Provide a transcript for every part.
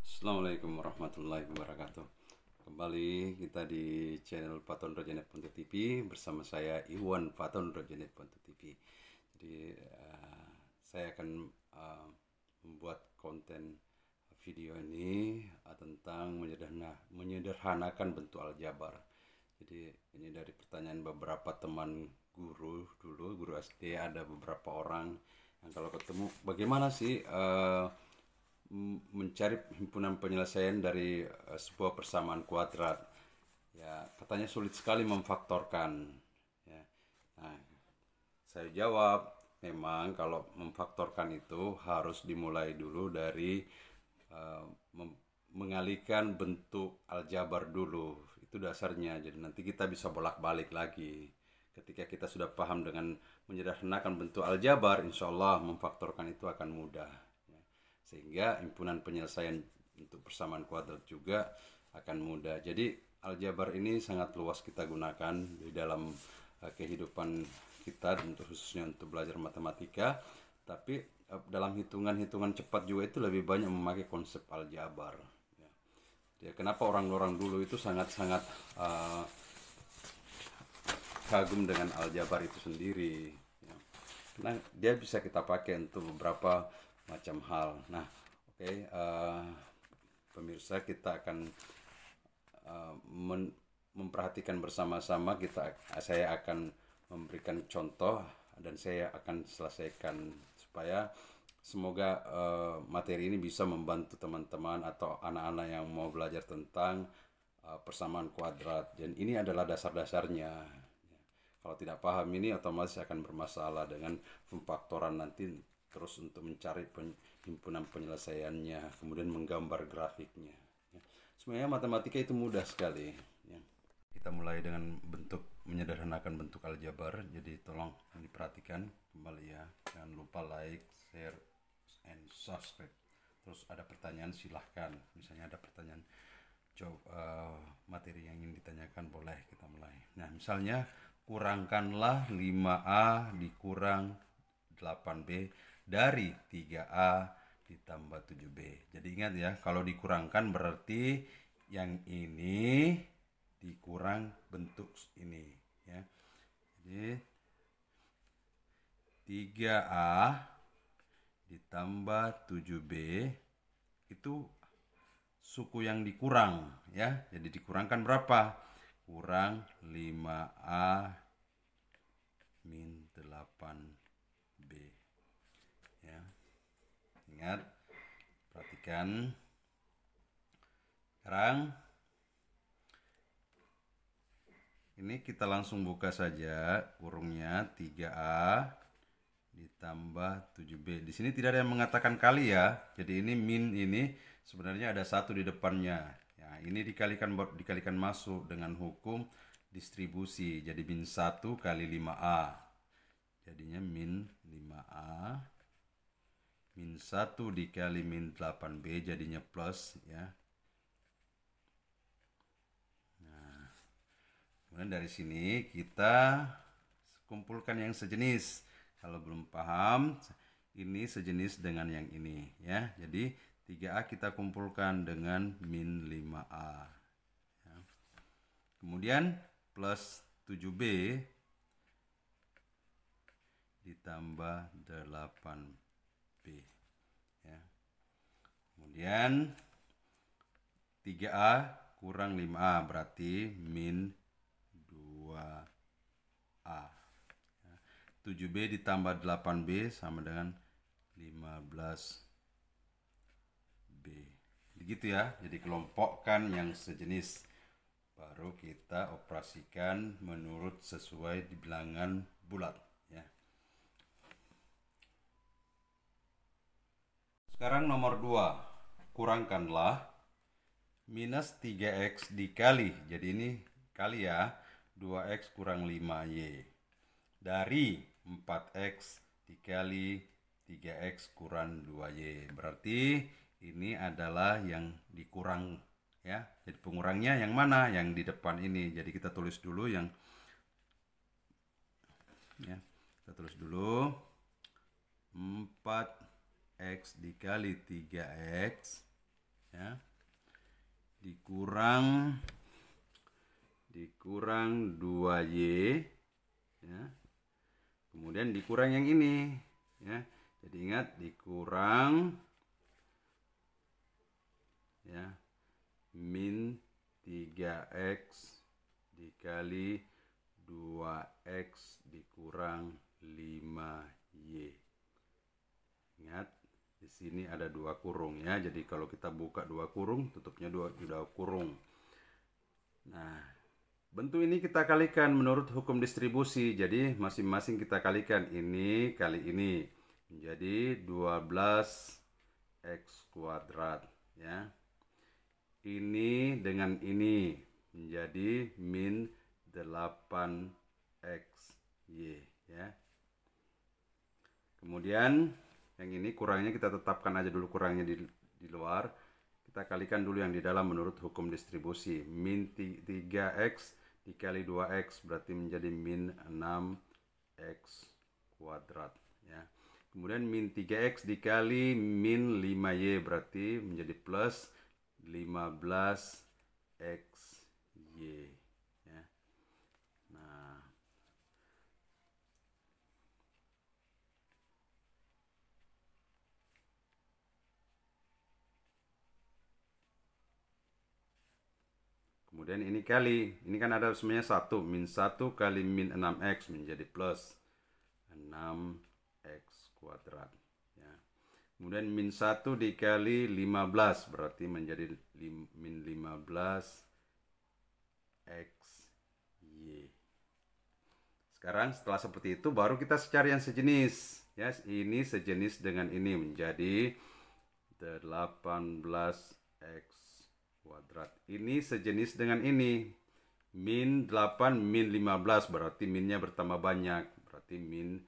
Assalamualaikum warahmatullahi wabarakatuh Kembali kita di channel Faton Rojenet Ponto TV Bersama saya Iwan Faton Rojenet Ponto TV Jadi uh, saya akan uh, membuat konten video ini uh, tentang menyederhana, menyederhanakan bentuk aljabar Jadi ini dari pertanyaan beberapa teman guru dulu, guru SD ada beberapa orang yang kalau ketemu bagaimana sih uh, mencari himpunan penyelesaian dari eh, sebuah persamaan kuadrat. Ya, katanya sulit sekali memfaktorkan. Ya. Nah, saya jawab, memang kalau memfaktorkan itu harus dimulai dulu dari uh, mengalihkan bentuk aljabar dulu. Itu dasarnya. Jadi nanti kita bisa bolak-balik lagi. Ketika kita sudah paham dengan menyederhanakan bentuk aljabar, insya Allah memfaktorkan itu akan mudah sehingga impunan penyelesaian untuk persamaan kuadrat juga akan mudah. Jadi aljabar ini sangat luas kita gunakan di dalam eh, kehidupan kita untuk khususnya untuk belajar matematika, tapi eh, dalam hitungan-hitungan cepat juga itu lebih banyak memakai konsep aljabar. Ya, ya kenapa orang-orang dulu itu sangat-sangat uh, kagum dengan aljabar itu sendiri? Ya. Nah, dia bisa kita pakai untuk beberapa macam hal. Nah, oke okay, uh, eh, pemirsa kita akan uh, men memperhatikan bersama-sama kita saya akan memberikan contoh dan saya akan selesaikan supaya semoga uh, materi ini bisa membantu teman-teman atau anak-anak yang mau belajar tentang uh, persamaan kuadrat dan ini adalah dasar-dasarnya kalau tidak paham ini otomatis akan bermasalah dengan pemfaktoran nanti terus untuk mencari himpunan penyelesaiannya, kemudian menggambar grafiknya. Ya. Sebenarnya matematika itu mudah sekali. Ya. Kita mulai dengan bentuk menyederhanakan bentuk aljabar, jadi tolong diperhatikan kembali ya. Jangan lupa like, share, and subscribe. Terus ada pertanyaan silahkan, misalnya ada pertanyaan coba uh, eh, materi yang ingin ditanyakan boleh kita mulai. Nah misalnya kurangkanlah 5A dikurang 8B dari 3A ditambah 7B. Jadi ingat ya, kalau dikurangkan berarti yang ini dikurang bentuk ini ya. Jadi 3A ditambah 7B itu suku yang dikurang ya. Jadi dikurangkan berapa? Kurang 5A min 8 ingat perhatikan sekarang ini kita langsung buka saja kurungnya 3A ditambah 7B. Di sini tidak ada yang mengatakan kali ya. Jadi ini min ini sebenarnya ada satu di depannya. Ya, ini dikalikan dikalikan masuk dengan hukum distribusi. Jadi min 1 kali 5A. Jadinya min 5A min 1 dikali min 8B jadinya plus ya. Nah, kemudian dari sini kita kumpulkan yang sejenis. Kalau belum paham, ini sejenis dengan yang ini ya. Jadi 3A kita kumpulkan dengan min 5A. Ya. Kemudian plus 7B ditambah 8B. Kemudian 3A kurang 5A berarti min 2A. 7B ditambah 8B sama dengan 15B. Begitu ya, jadi kelompokkan yang sejenis. Baru kita operasikan menurut sesuai di bilangan bulat. Ya. Sekarang nomor 2 kurangkanlah minus 3x dikali. Jadi ini kali ya 2x kurang 5y. Dari 4x dikali 3x kurang 2y. Berarti ini adalah yang dikurang ya. Jadi pengurangnya yang mana? Yang di depan ini. Jadi kita tulis dulu yang ya. Kita tulis dulu 4x dikali 3x ya dikurang dikurang 2y ya kemudian dikurang yang ini ya jadi ingat dikurang ya min 3x dikali 2x dikurang 5y ingat sini ada dua kurung ya jadi kalau kita buka dua kurung tutupnya dua, dua kurung nah bentuk ini kita kalikan menurut hukum distribusi jadi masing-masing kita kalikan ini kali ini menjadi 12 x kuadrat ya ini dengan ini menjadi min 8 x y ya kemudian yang ini kurangnya kita tetapkan aja dulu kurangnya di, di luar kita kalikan dulu yang di dalam menurut hukum distribusi min 3x dikali 2x berarti menjadi min 6x kuadrat ya kemudian min 3x dikali min 5y berarti menjadi plus 15xy Kemudian ini kali, ini kan ada semuanya 1, min 1 kali min 6x menjadi plus 6x kuadrat. Ya. Kemudian min 1 dikali 15 berarti menjadi lim, min 15 x y. Sekarang setelah seperti itu baru kita secara yang sejenis. Ya, yes, ini sejenis dengan ini menjadi 18 x kuadrat. Ini sejenis dengan ini. Min 8, min 15. Berarti minnya bertambah banyak. Berarti min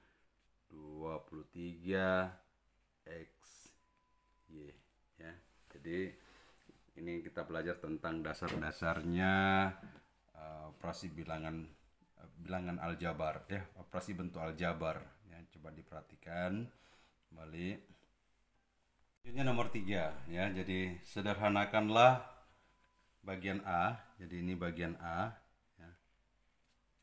23 X Y. Ya. Jadi ini kita belajar tentang dasar-dasarnya uh, operasi bilangan bilangan aljabar ya operasi bentuk aljabar ya coba diperhatikan balik Selanjutnya nomor tiga ya jadi sederhanakanlah bagian A jadi ini bagian A ya.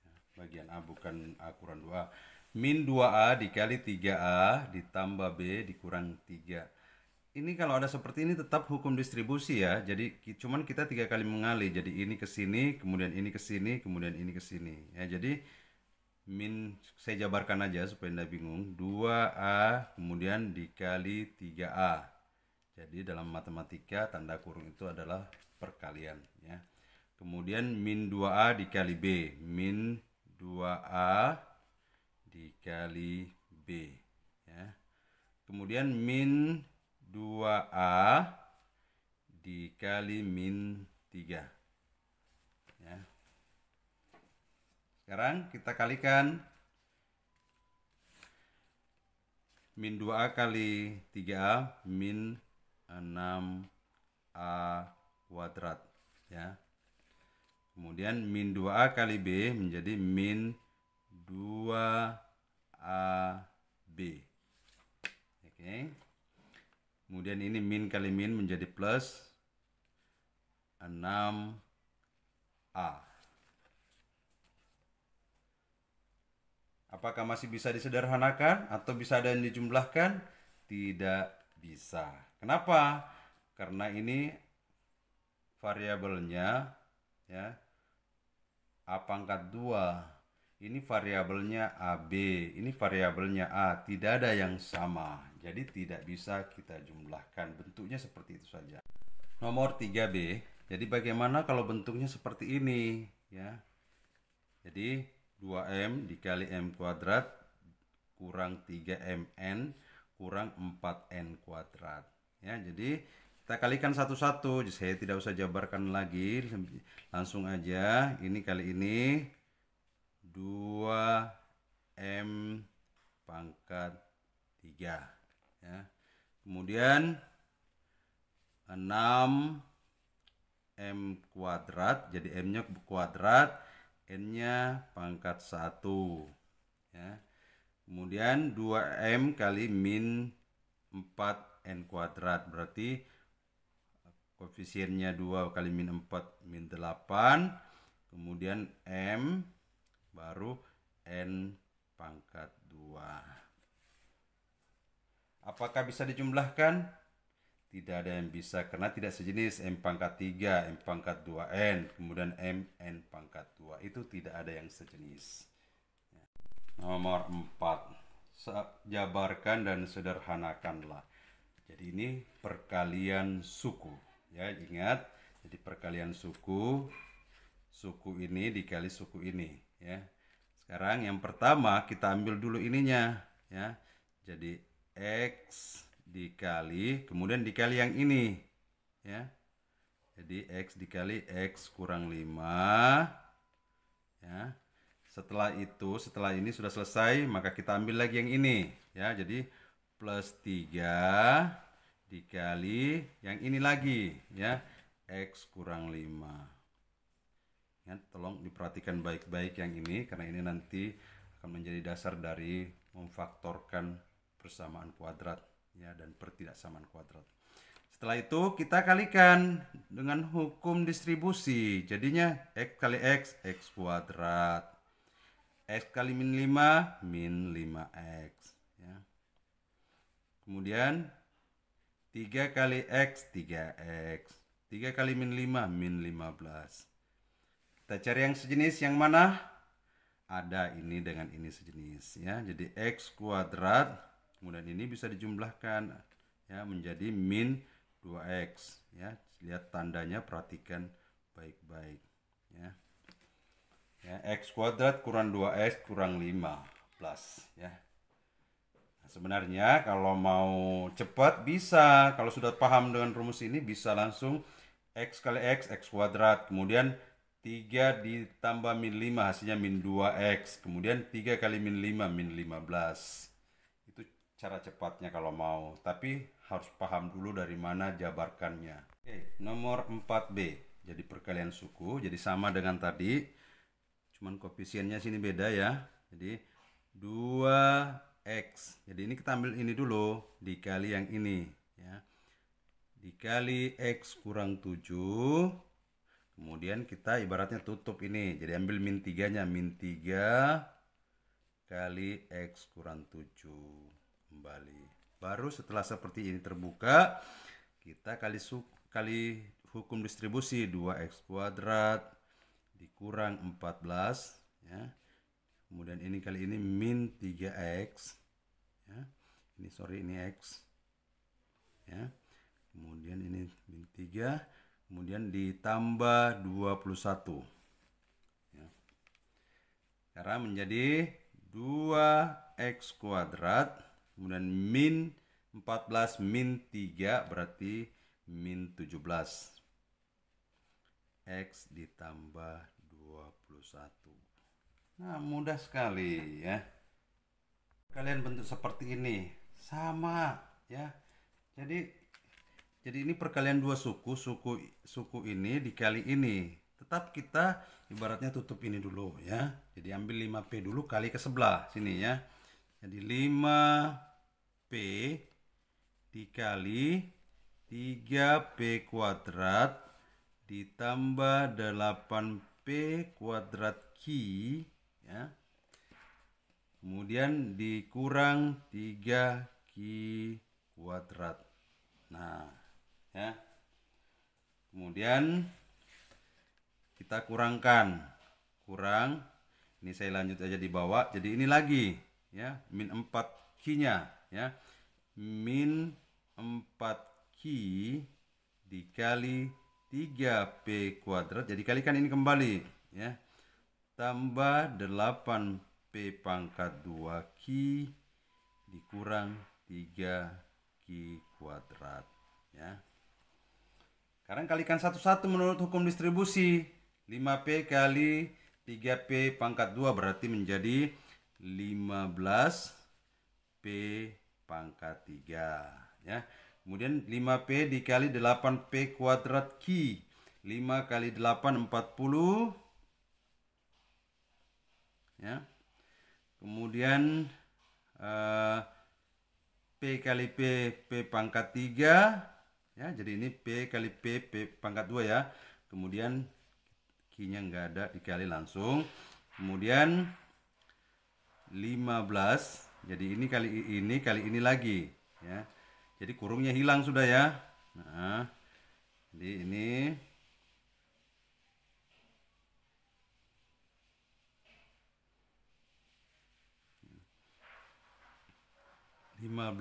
ya bagian A bukan A kurang 2A min 2A dikali 3A ditambah B dikurang 3 ini kalau ada seperti ini tetap hukum distribusi ya jadi cuman kita tiga kali mengali jadi ini ke sini kemudian ini ke sini kemudian ini ke sini ya jadi min saya jabarkan aja supaya Anda bingung 2A kemudian dikali 3A jadi dalam matematika tanda kurung itu adalah perkalian ya. Kemudian min 2A dikali B, min 2A dikali B ya. Kemudian min 2A dikali min 3 ya. Sekarang kita kalikan min 2A kali 3A min 6A kuadrat ya. Kemudian min 2A kali B menjadi min 2AB. Oke. Okay. Kemudian ini min kali min menjadi plus 6A. Apakah masih bisa disederhanakan atau bisa ada yang dijumlahkan? Tidak bisa. Kenapa? Karena ini variabelnya ya A pangkat 2 ini variabelnya AB ini variabelnya A tidak ada yang sama jadi tidak bisa kita jumlahkan bentuknya seperti itu saja nomor 3B jadi bagaimana kalau bentuknya seperti ini ya jadi 2M dikali M kuadrat kurang 3mn kurang 4n kuadrat ya jadi kita kalikan satu-satu. Saya tidak usah jabarkan lagi. Langsung aja. Ini kali ini 2M pangkat 3. Ya. Kemudian 6 M kuadrat, jadi M-nya kuadrat, N-nya pangkat 1. Ya. Kemudian 2M kali min 4N kuadrat, berarti koefisiennya 2 kali min 4 min 8 kemudian M baru N pangkat 2 apakah bisa dijumlahkan? tidak ada yang bisa karena tidak sejenis M pangkat 3, M pangkat 2N kemudian M, N pangkat 2 itu tidak ada yang sejenis nomor 4 jabarkan dan sederhanakanlah jadi ini perkalian suku ya ingat jadi perkalian suku suku ini dikali suku ini ya sekarang yang pertama kita ambil dulu ininya ya jadi x dikali kemudian dikali yang ini ya jadi x dikali x kurang 5 ya setelah itu setelah ini sudah selesai maka kita ambil lagi yang ini ya jadi plus 3 dikali yang ini lagi ya X kurang 5 ya, tolong diperhatikan baik-baik yang ini karena ini nanti akan menjadi dasar dari memfaktorkan persamaan kuadrat ya dan pertidaksamaan kuadrat setelah itu kita kalikan dengan hukum distribusi jadinya X kali X X kuadrat X kali min 5 min 5X ya. kemudian 3 kali X, 3X. 3 kali min 5, min 15. Kita cari yang sejenis yang mana? Ada ini dengan ini sejenis. ya. Jadi X kuadrat, kemudian ini bisa dijumlahkan ya menjadi min 2X. ya. Lihat tandanya, perhatikan baik-baik. Ya. ya. X kuadrat kurang 2X kurang 5 plus. Ya. Sebenarnya kalau mau cepat bisa. Kalau sudah paham dengan rumus ini bisa langsung X kali X, X kuadrat. Kemudian 3 ditambah min 5 hasilnya min 2X. Kemudian 3 kali min 5, min 15. Itu cara cepatnya kalau mau. Tapi harus paham dulu dari mana jabarkannya. Oke, nomor 4B. Jadi perkalian suku. Jadi sama dengan tadi. Cuman koefisiennya sini beda ya. Jadi 2 X. Jadi ini kita ambil ini dulu, dikali yang ini. ya Dikali X kurang 7. Kemudian kita ibaratnya tutup ini. Jadi ambil min 3-nya. Min 3 kali X kurang 7. Kembali. Baru setelah seperti ini terbuka, kita kali, su kali hukum distribusi. 2X kuadrat dikurang 14. Ya kemudian ini kali ini min 3x ya ini sorry ini x ya kemudian ini min 3 kemudian ditambah 21 ya. cara menjadi 2x kuadrat kemudian min 14 min 3 berarti min 17 X ditambah 21 Nah, mudah sekali ya. Kalian bentuk seperti ini. Sama ya. Jadi jadi ini perkalian dua suku, suku suku ini dikali ini. Tetap kita ibaratnya tutup ini dulu ya. Jadi ambil 5P dulu kali ke sebelah sini ya. Jadi 5P dikali 3P kuadrat ditambah 8P kuadrat Q ya. Kemudian dikurang 3 Q kuadrat. Nah, ya. Kemudian kita kurangkan. Kurang. Ini saya lanjut aja di bawah. Jadi ini lagi ya, min 4 Q-nya ya. Min 4 Q dikali 3P kuadrat. Jadi kalikan ini kembali ya tambah 8 P pangkat 2 Q dikurang 3 Q kuadrat ya. Sekarang kalikan satu-satu menurut hukum distribusi 5P kali 3P pangkat 2 berarti menjadi 15P pangkat 3 ya. Kemudian 5P dikali 8P kuadrat Q 5 kali 8 40 ya kemudian eh, P kali P, P pangkat 3 ya, jadi ini P kali P, P pangkat 2 ya kemudian Q-nya nggak ada dikali langsung kemudian 15 jadi ini kali ini kali ini lagi ya jadi kurungnya hilang sudah ya nah, jadi ini 15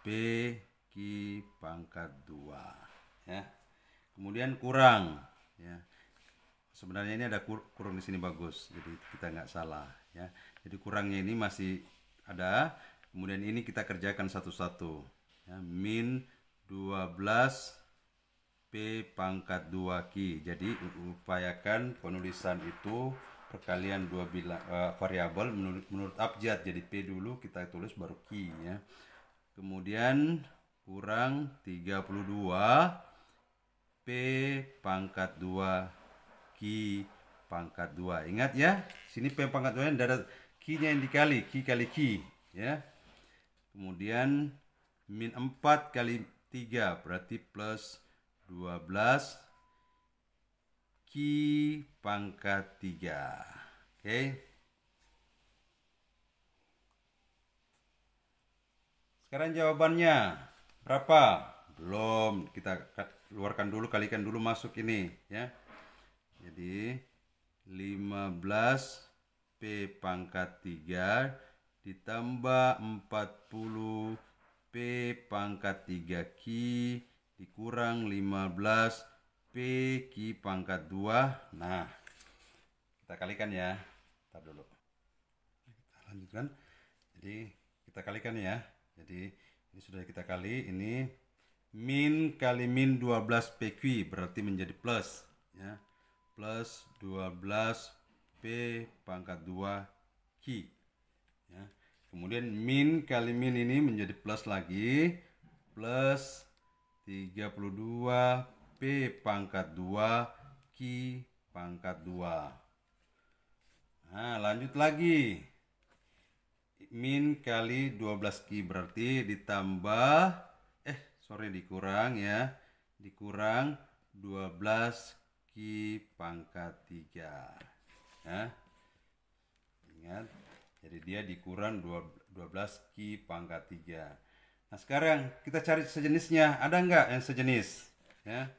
P Ki pangkat 2 ya. Kemudian kurang ya. Sebenarnya ini ada kur kurung di sini bagus, jadi kita nggak salah ya. Jadi kurangnya ini masih ada. Kemudian ini kita kerjakan satu-satu. Ya. Min 12 P pangkat 2 Ki Jadi upayakan penulisan itu perkalian dua bilang uh, eh, variabel menurut, menurut abjad jadi p dulu kita tulis baru q ya Kemudian kurang 32 P pangkat 2 Q pangkat 2. Ingat ya, sini P pangkat 2 tidak ada Q-nya yang dikali, Q kali Q ya. Kemudian min 4 kali 3 berarti plus 12 Q pangkat 3. Oke. Okay. Sekarang jawabannya berapa? Belum, kita keluarkan dulu, kalikan dulu masuk ini ya. Jadi 15 P pangkat 3 ditambah 40 P pangkat 3 Q dikurang 15 P Q pangkat 2. Nah, kita kalikan ya. Tar dulu. Kita lanjutkan. Jadi kita kalikan ya. Jadi ini sudah kita kali ini min kali min 12 PQ berarti menjadi plus ya. Plus 12 P pangkat 2 Q ya. Kemudian min kali min ini menjadi plus lagi plus 32 P pangkat 2 Q pangkat 2. Nah, lanjut lagi min kali 12 Ki berarti ditambah eh sorry dikurang ya dikurang 12 Ki pangkat 3 ya ingat jadi dia dikurang 12 Ki pangkat 3 nah sekarang kita cari sejenisnya ada nggak yang sejenis ya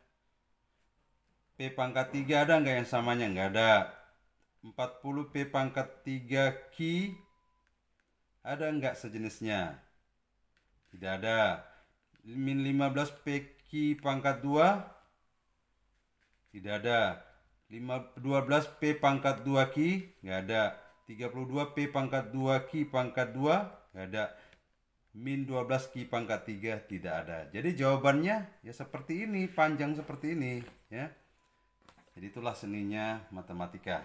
P pangkat 3 ada nggak yang samanya nggak ada 40P pangkat 3 Ki ada nggak sejenisnya? Tidak ada. Min 15 PQ pangkat 2? Tidak ada. 12 P pangkat 2 Q? Nggak ada. 32 P pangkat 2 Q pangkat 2? Nggak ada. Min 12 Q pangkat 3? Tidak ada. Jadi jawabannya ya seperti ini. Panjang seperti ini. ya. Jadi itulah seninya matematika.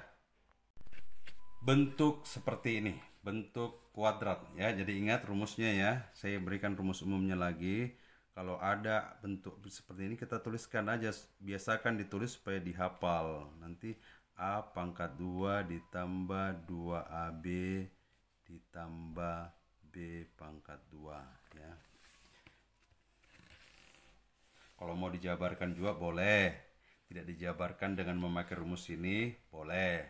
Bentuk seperti ini. Bentuk kuadrat ya. Jadi ingat rumusnya ya. Saya berikan rumus umumnya lagi. Kalau ada bentuk seperti ini kita tuliskan aja. Biasakan ditulis supaya dihafal. Nanti A pangkat 2 ditambah 2AB ditambah B pangkat 2 ya. Kalau mau dijabarkan juga boleh. Tidak dijabarkan dengan memakai rumus ini boleh.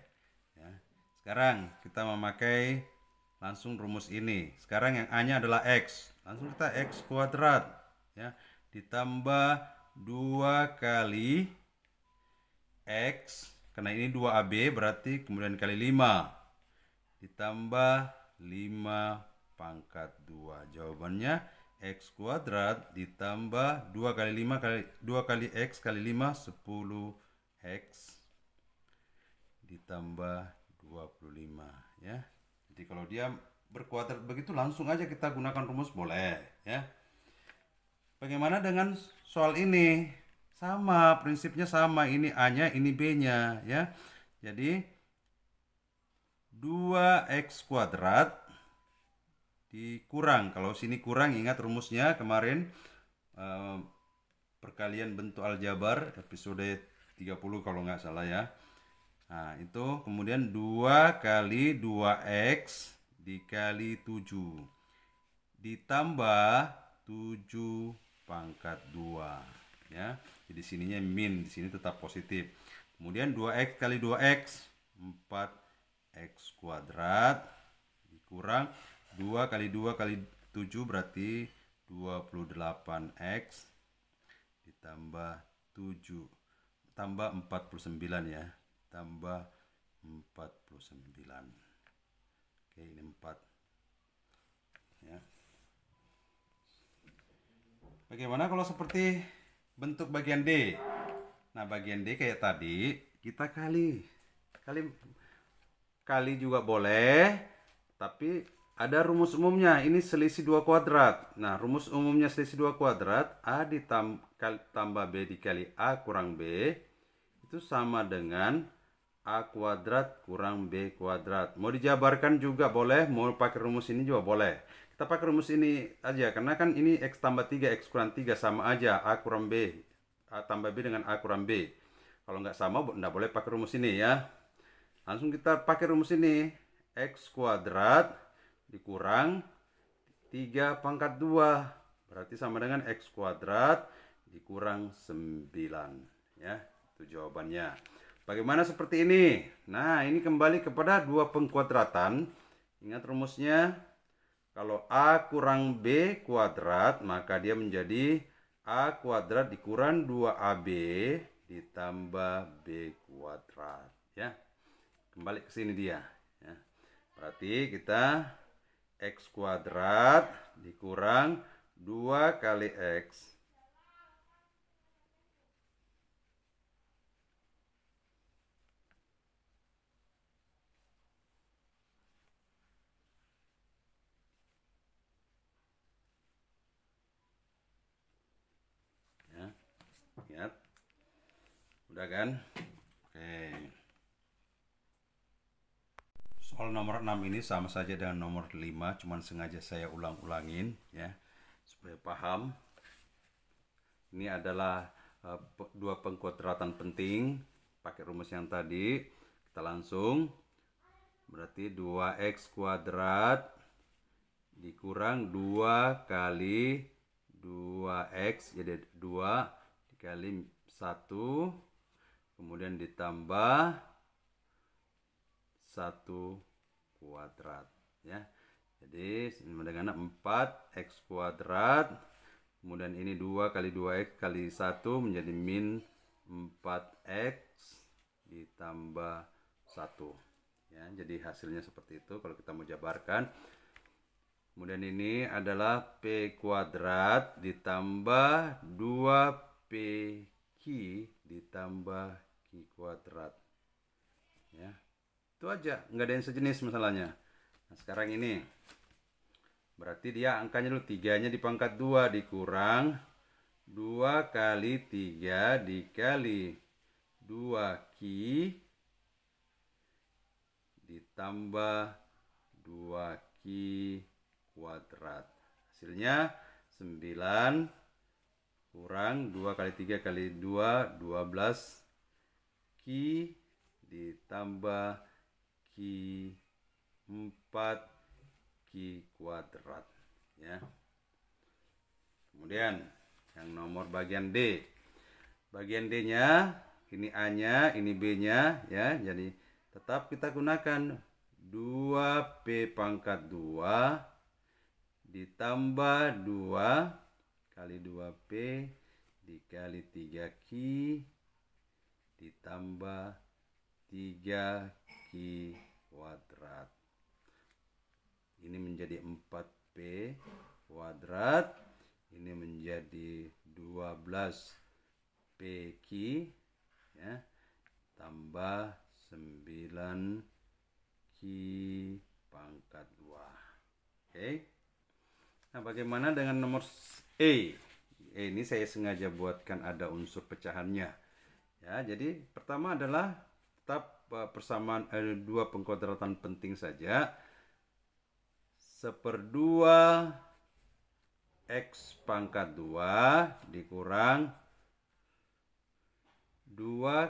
Ya. Sekarang kita memakai langsung rumus ini. Sekarang yang A-nya adalah X. Langsung kita X kuadrat. Ya. Ditambah 2 kali X. Karena ini 2AB berarti kemudian kali 5. Ditambah 5 pangkat 2. Jawabannya X kuadrat ditambah 2 kali 5 kali 2 kali X kali 5 10 X ditambah 25 ya. Jadi kalau dia berkuadrat begitu langsung aja kita gunakan rumus boleh ya. Bagaimana dengan soal ini? Sama, prinsipnya sama. Ini A-nya, ini B-nya ya. Jadi 2x kuadrat dikurang. Kalau sini kurang ingat rumusnya kemarin eh, perkalian bentuk aljabar episode 30 kalau nggak salah ya. Nah, itu kemudian 2 kali 2x dikali 7 ditambah 7 pangkat 2 ya. Jadi sininya min, di sini tetap positif. Kemudian 2x kali 2x 4x kuadrat dikurang 2 kali 2 kali 7 berarti 28x ditambah 7 tambah 49 ya tambah 49 oke ini 4 ya bagaimana kalau seperti bentuk bagian D nah bagian D kayak tadi kita kali kali kali juga boleh tapi ada rumus umumnya ini selisih dua kuadrat nah rumus umumnya selisih dua kuadrat A ditambah B dikali A kurang B itu sama dengan A kuadrat kurang B kuadrat. Mau dijabarkan juga boleh, mau pakai rumus ini juga boleh. Kita pakai rumus ini aja, karena kan ini X tambah 3, X kurang 3 sama aja. A kurang B, A tambah B dengan A kurang B. Kalau nggak sama, nggak boleh pakai rumus ini ya. Langsung kita pakai rumus ini. X kuadrat dikurang 3 pangkat 2. Berarti sama dengan X kuadrat dikurang 9. Ya, itu jawabannya. Bagaimana seperti ini? Nah, ini kembali kepada dua pengkuadratan. Ingat rumusnya. Kalau A kurang B kuadrat, maka dia menjadi A kuadrat dikurang 2AB ditambah B kuadrat. Ya, kembali ke sini dia. Ya. Berarti kita X kuadrat dikurang 2 kali X udah kan oke soal nomor 6 ini sama saja dengan nomor 5 cuman sengaja saya ulang-ulangin ya supaya paham ini adalah uh, dua pengkuadratan penting pakai rumus yang tadi kita langsung berarti 2x kuadrat dikurang 2 kali 2x jadi 2 dikali 1 kemudian ditambah satu kuadrat ya jadi dengan 4 x kuadrat kemudian ini 2 kali 2 x kali 1 menjadi min 4x ditambah 1 ya jadi hasilnya seperti itu kalau kita mau jabarkan kemudian ini adalah p kuadrat ditambah 2 p ditambah Q kuadrat ya itu aja nggak ada yang sejenis masalahnya nah sekarang ini berarti dia angkanya dulu tiganya di pangkat dua dikurang dua kali tiga dikali dua ki ditambah dua ki kuadrat hasilnya 9 kurang dua kali tiga kali dua dua belas Ki ditambah Ki 4 Ki kuadrat ya. Kemudian yang nomor bagian D. Bagian D-nya ini A-nya, ini B-nya ya. Jadi tetap kita gunakan 2P pangkat 2 ditambah 2 kali 2P dikali 3 q ditambah 3 Q kuadrat. Ini menjadi 4P kuadrat. Ini menjadi 12 P PQ ya, tambah 9 Q pangkat 2. Oke. Okay. Nah, bagaimana dengan nomor E? E ini saya sengaja buatkan ada unsur pecahannya Ya, jadi pertama adalah tetap eh, persamaan eh, dua pengkodratan penting saja. Seperdua X pangkat 2 dikurang 2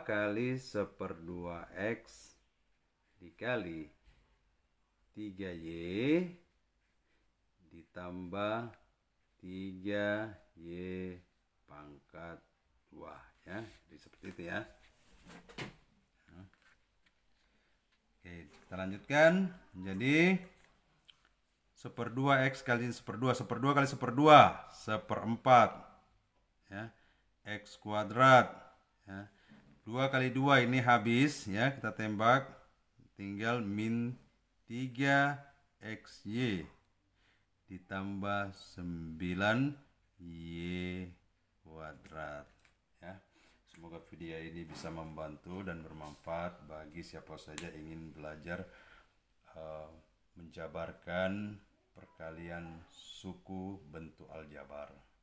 kali 2 X dikali 3Y ditambah 3Y pangkat 2 ya jadi seperti itu ya Oke, kita lanjutkan. Jadi, seperdua X kali seperdua, seperdua kali seperdua, seperempat. Ya, X kuadrat. Ya. 2 kali 2 ini habis. ya Kita tembak. Tinggal min 3 XY. Ditambah 9 Y kuadrat. Semoga video ini bisa membantu dan bermanfaat bagi siapa saja ingin belajar uh, menjabarkan perkalian suku bentuk aljabar.